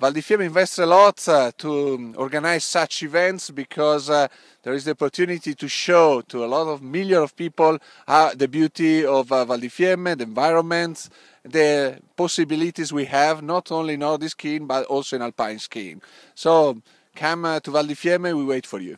Val di Fiemme invests a lot uh, to organize such events because uh, there is the opportunity to show to a lot of millions of people the beauty of uh, Val di Fiemme, the environment, the possibilities we have not only in Nordic skiing but also in alpine skiing. So come uh, to Val di Fiemme, we wait for you.